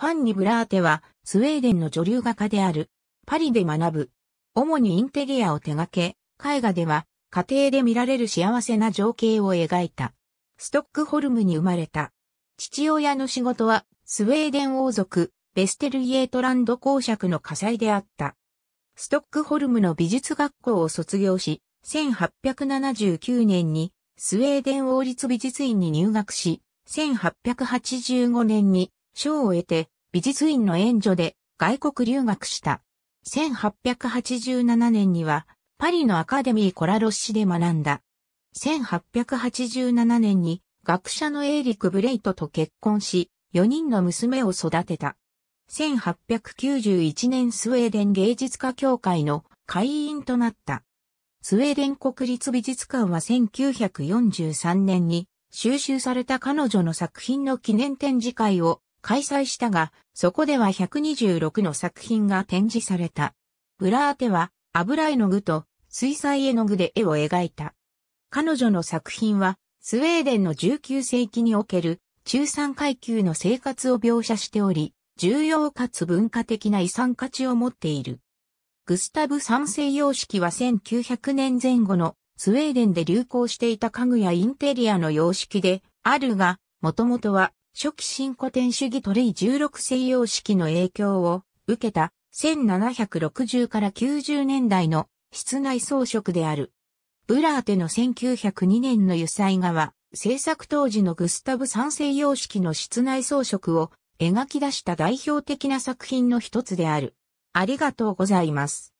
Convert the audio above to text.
ファンニ・ブラーテは、スウェーデンの女流画家である。パリで学ぶ。主にインテリアを手掛け、絵画では、家庭で見られる幸せな情景を描いた。ストックホルムに生まれた。父親の仕事は、スウェーデン王族、ベステルイエートランド公爵の火災であった。ストックホルムの美術学校を卒業し、1879年に、スウェーデン王立美術院に入学し、1885年に賞を得て、美術院の援助で外国留学した。1887年には、パリのアカデミーコラロッシで学んだ。1887年に学者のエーリク・ブレイトと結婚し、4人の娘を育てた。1891年スウェーデン芸術家協会の会員となった。スウェーデン国立美術館は1943年に収集された彼女の作品の記念展示会を開催したが、そこでは126の作品が展示された。ブラーテは油絵の具と水彩絵の具で絵を描いた。彼女の作品は、スウェーデンの19世紀における中産階級の生活を描写しており、重要かつ文化的な遺産価値を持っている。グスタブ三世様式は1900年前後のスウェーデンで流行していた家具やインテリアの様式であるが、もともとは初期新古典主義トレイ16西洋式の影響を受けた1760から90年代の室内装飾である。ブラーテの1902年の油彩画は制作当時のグスタブ三西洋式の室内装飾を描き出した代表的な作品の一つである。ありがとうございます。